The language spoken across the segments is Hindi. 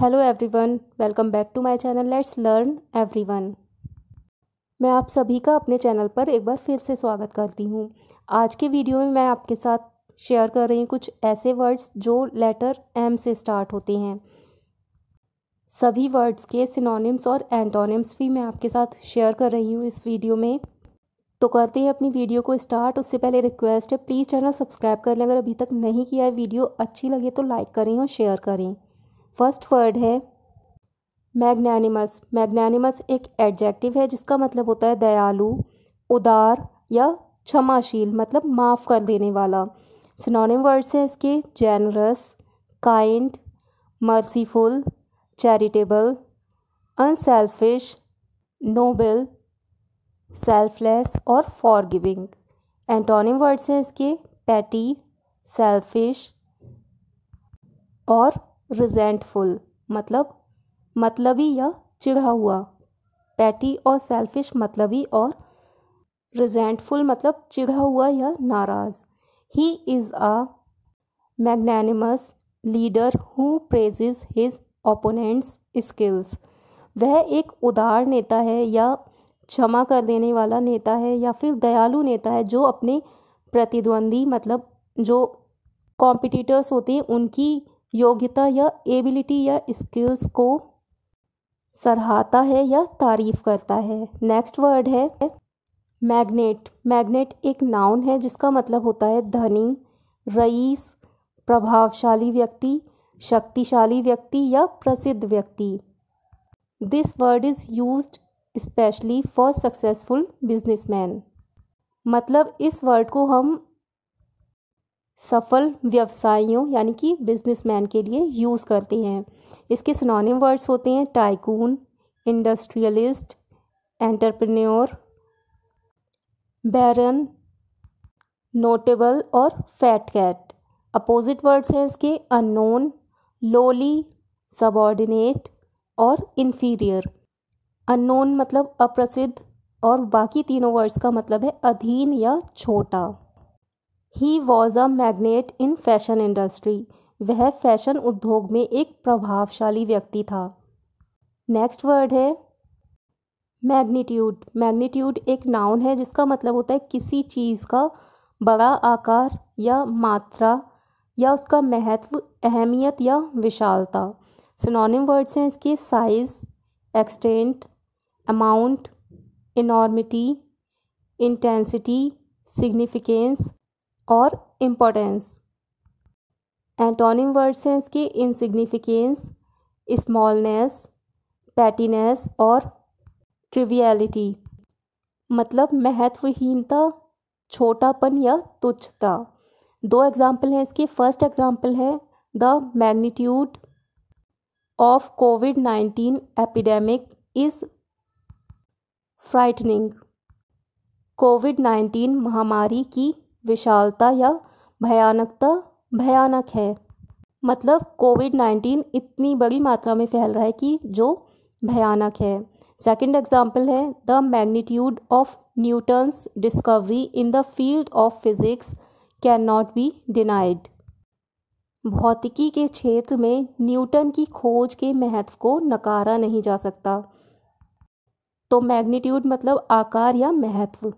hello everyone welcome back to my channel let's learn everyone मैं आप सभी का अपने चैनल पर एक बार फिर से स्वागत करती हूँ आज के वीडियो में मैं आपके साथ शेयर कर रही हूँ कुछ ऐसे वर्ड्स जो लेटर एम से स्टार्ट होते हैं सभी वर्ड्स के सिनोनिम्स और एंटोनिम्स भी मैं आपके साथ शेयर कर रही हूँ इस वीडियो में तो करते हैं अपनी वीडियो को स्टार्ट उससे पहले रिक्वेस्ट है प्लीज़ चैनल सब्सक्राइब कर लें अगर अभी तक नहीं किया है वीडियो अच्छी लगे तो लाइक करें और शेयर करें फर्स्ट वर्ड है मैग्नानिमस मैग्नानिमस एक एडजेक्टिव है जिसका मतलब होता है दयालु उदार या क्षमाशील मतलब माफ़ कर देने वाला सिनोनिम वर्ड्स हैं इसके generous kind merciful charitable unselfish noble selfless और फॉरगिविंग एंटोनिम वर्ड्स हैं इसके पैटी सेल्फिश और रिजेंटफुल मतलब मतलबी या चिढ़ा हुआ पैटी और सेल्फिश मतलबी और रिजेंटफुल मतलब चिढ़ा हुआ या नाराज़ he is a magnanimous leader who praises his opponents skills वह एक उदार नेता है या क्षमा कर देने वाला नेता है या फिर दयालु नेता है जो अपने प्रतिद्वंदी मतलब जो कॉम्पिटिटर्स होते हैं उनकी योग्यता या एबिलिटी या स्किल्स को सराहता है या तारीफ करता है नेक्स्ट वर्ड है मैग्नेट मैग्नेट एक नाउन है जिसका मतलब होता है धनी रईस प्रभावशाली व्यक्ति शक्तिशाली व्यक्ति या प्रसिद्ध व्यक्ति this word is use specially for successful businessman मतलब इस वर्ड को हम सफल व्यवसायियों यानी कि बिजनेसमैन के लिए यूज़ करते हैं इसके सुनौनिम वर्ड्स होते हैं tycoon industrialist entrepreneur baron notable और फैट कैट अपोजिट वर्ड्स हैं इसके अननोन लोली सबॉर्डिनेट और इन्फीरियर अननोन मतलब अप्रसिद्ध और बाकी तीनों वर्ड्स का मतलब है अधीन या छोटा he was a magnate in fashion industry वह फैशन उद्योग में एक प्रभावशाली व्यक्ति था नेक्स्ट वर्ड है मैग्नीट्यूड मैग्नीट्यूड एक नाउन है जिसका मतलब होता है किसी चीज़ का बड़ा आकार या मात्रा या उसका महत्व अहमियत या विशालता सिनोनिम वर्ड्स हैं इसके size extent amount enormity intensity significance और इम्पोर्टेंस एंटोनिम वर्ड्स हैं इसकी इनसिग्निफिकेंस स्मॉलनेस पैटीनेस और ट्रिवियलिटी मतलब महत्वहीनता छोटापन या तुच्छता दो एग्जाम्पल हैं इसकी फर्स्ट एग्जाम्पल है the magnitude of Covid nineteen epidemic is frightening Covid nineteen महामारी की विशालता या भयानकता भयानक है मतलब कोविड नाइन्टीन इतनी बड़ी मात्रा में फैल रहा है कि जो भयानक है सेकंड एग्जांपल है the magnitude of Newton's discovery in the field of physics can not be denied भौतिकी के क्षेत्र में न्यूटन की खोज के महत्व को नकारा नहीं जा सकता तो मैग्नीट्यूड मतलब आकार या महत्व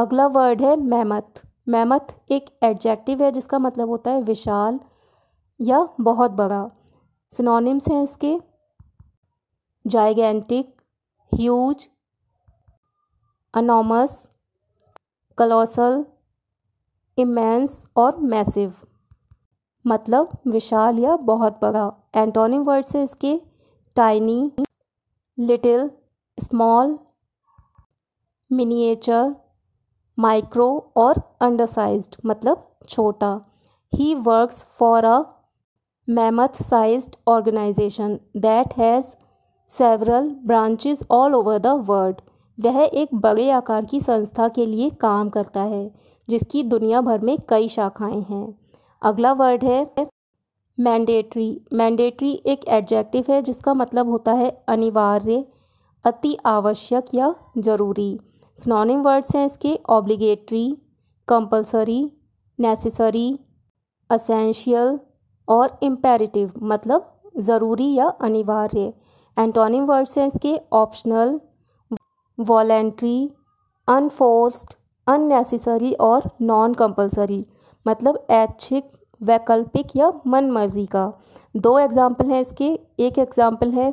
अगला वर्ड है मैमथ मैमथ एक एडजेक्टिव है जिसका मतलब होता है विशाल या बहुत बड़ा सिनोनिम्स हैं इसके gigantic huge enormous colossal immense और मैसिव मतलब विशाल या बहुत बड़ा एंटोनिम वर्ड्स हैं इसके tiny little small miniature micro और अंडरसाइज्ड मतलब छोटा he works for a mammoth size organization that has several branches all over the world वह एक बड़े आकार की संस्था के लिए काम करता है जिसकी दुनिया भर में कई शाखाएं हैं अगला वर्ड है मैंडेटरी मैंडेटरी एक एडजेक्टिव है जिसका मतलब होता है अनिवार्य अति आवश्यक या ज़रूरी स्नोनिम वर्ड्स हैं इसके ऑब्लिगेटरी कंपलसरी नेसेसरी असेंशियल और इम्पेरेटिव मतलब ज़रूरी या अनिवार्य एंटोनिम वर्ड्स हैं इसके ऑप्शनल वॉलेंट्री अनफोर्स्ड अननेसेसरी और नॉन कंपलसरी मतलब ऐच्छिक वैकल्पिक या मन मर्जी का दो एग्ज़ाम्पल हैं इसके एक एग्ज़ाम्पल है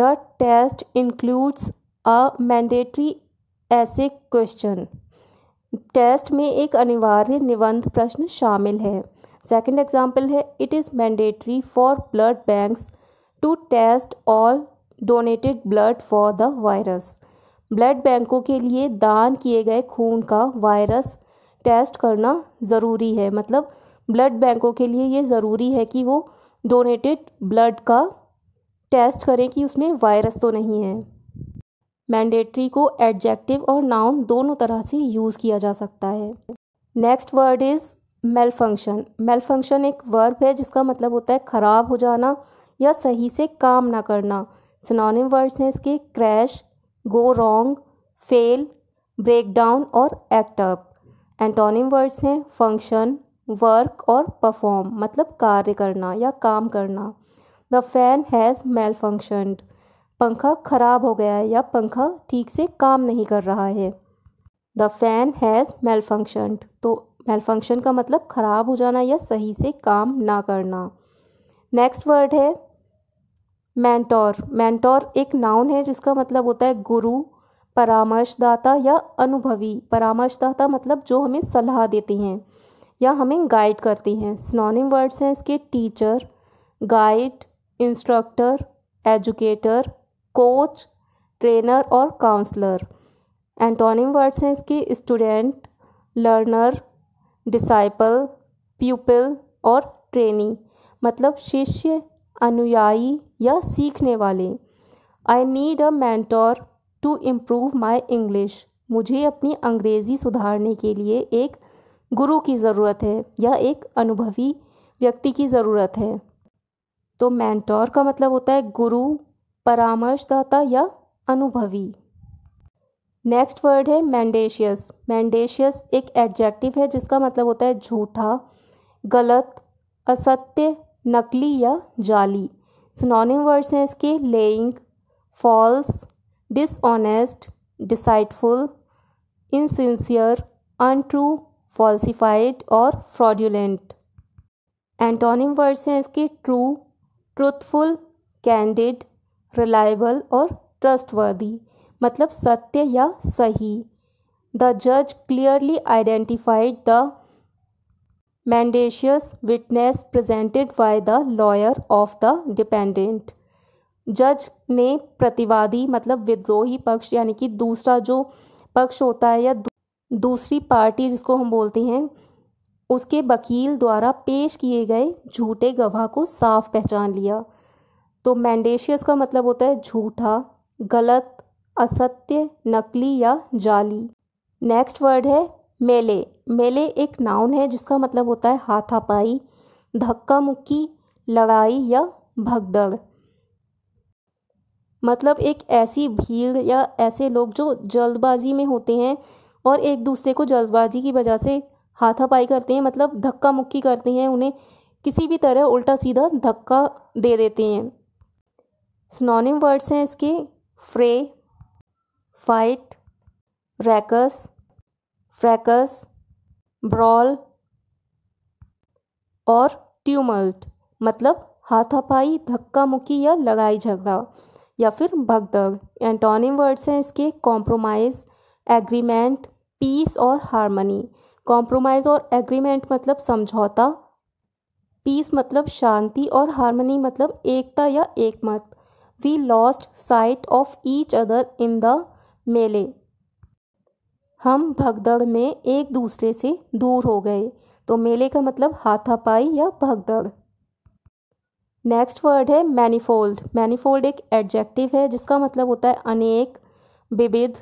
the test includes a mandatory essay question test में एक अनिवार्य निबंध प्रश्न शामिल है सेकंड एग्जांपल है it is mandatory for blood banks to test all donated blood for the virus blood बैंकों के लिए दान किए गए खून का वायरस टेस्ट करना ज़रूरी है मतलब ब्लड बैंकों के लिए ये ज़रूरी है कि वो डोनेटेड ब्लड का टेस्ट करें कि उसमें वायरस तो नहीं है मैंडेटरी को एडजेक्टिव और नाउन दोनों तरह से यूज़ किया जा सकता है next word is malfunction malfunction एक वर्ब है जिसका मतलब होता है ख़राब हो जाना या सही से काम ना करना सिनोनिम वर्ड्स हैं इसके crash go wrong fail break down और एक्ट अप एंटोनिम वर्ड्स हैं फंक्शन वर्क और परफॉर्म मतलब कार्य करना या काम करना the fan has malfunctioned पंखा ख़राब हो गया है या पंखा ठीक से काम नहीं कर रहा है the fan has malfunction तो मेल फंक्शन का मतलब ख़राब हो जाना या सही से काम ना करना नेक्स्ट वर्ड है मैंटोर मैंटोर एक नाउन है जिसका मतलब होता है गुरु परामर्शदाता या अनुभवी परामर्शदाता मतलब जो हमें सलाह देती हैं या हमें गाइड करती हैं स्नोनिम वर्ड्स हैं इसके teacher guide instructor educator coach trainer और काउंसलर एंटोनिम वर्ड्स हैं इसकी स्टूडेंट लर्नर डिसाइपल प्यूपल और ट्रेनी मतलब शिष्य अनुयायी या सीखने वाले I need a mentor to improve my English मुझे अपनी अंग्रेज़ी सुधारने के लिए एक गुरु की ज़रूरत है या एक अनुभवी व्यक्ति की ज़रूरत है तो मैंटोर का मतलब होता है गुरु परामर्शदाता या अनुभवी नेक्स्ट वर्ड है मैंडेशियस मैंडेशियस एक एडजेक्टिव है जिसका मतलब होता है झूठा गलत असत्य नकली या जाली सिनोनिम वर्ड्स हैं इसके laying false dishonest डिसाइटफुल insincere untrue falsified और फ्रॉड्यूलेंट एंटोनिम वर्ड्स हैं इसके ट्रू ट्रूथफुल कैंडिड रिलायबल और ट्रस्टवर्दी मतलब सत्य या सही द जज clearly identified the मैंडेशियस witness presented by the lawyer of the dependent जज ने प्रतिवादी मतलब विद्रोही पक्ष यानी कि दूसरा जो पक्ष होता है या दूसरी पार्टी जिसको हम बोलते हैं उसके वकील द्वारा पेश किए गए झूठे गवाह को साफ पहचान लिया तो मैंडेशियस का मतलब होता है झूठा गलत असत्य नकली या जाली नेक्स्ट वर्ड है मेले मेले एक नाउन है जिसका मतलब होता है हाथापाई धक्का मुक्की लड़ाई या भगदड़ मतलब एक ऐसी भीड़ या ऐसे लोग जो जल्दबाजी में होते हैं और एक दूसरे को जल्दबाजी की वजह से हाथापाई करते हैं मतलब धक्का मुक्की करते हैं उन्हें किसी भी तरह उल्टा सीधा धक्का दे देते हैं स्नोनिम मतलब वर्ड्स हैं इसके fray fight ruckus fracas brawl और ट्यूमल्ट मतलब हाथापाई धक्का मुक्की या लगाई झगड़ा या फिर भगदग एंटोनिम वर्ड्स हैं इसके कॉम्प्रोमाइज़ एग्रीमेंट पीस और हारमनी कॉम्प्रोमाइज़ और एग्रीमेंट मतलब समझौता पीस मतलब शांति और हारमनी मतलब एकता या एकमत we lost sight of each other in the मेले हम भगदड़ में एक दूसरे से दूर हो गए तो मेले का मतलब हाथापाई या भगदड़ नेक्स्ट वर्ड है मैनिफोल्ड मैनिफोल्ड एक एडजेक्टिव है जिसका मतलब होता है अनेक विविध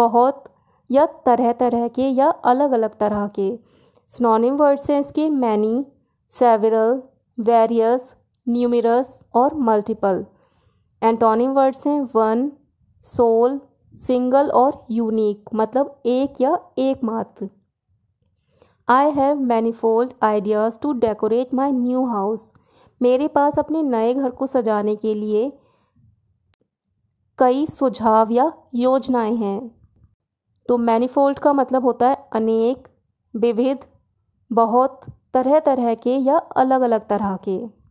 बहुत या तरह तरह के या अलग अलग तरह के स्नोनिम वर्ड्स हैं इसके मैनी सेवरल वेरियस न्यूमिरस और मल्टीपल एंटोनिम वर्ड्स हैं वन सोल सिंगल और यूनिक मतलब एक या एकमात्र I have manifold ideas to decorate my new house मेरे पास अपने नए घर को सजाने के लिए कई सुझाव या योजनाएं हैं तो मैनीफोल्ड का मतलब होता है अनेक विविध बहुत तरह तरह के या अलग अलग तरह के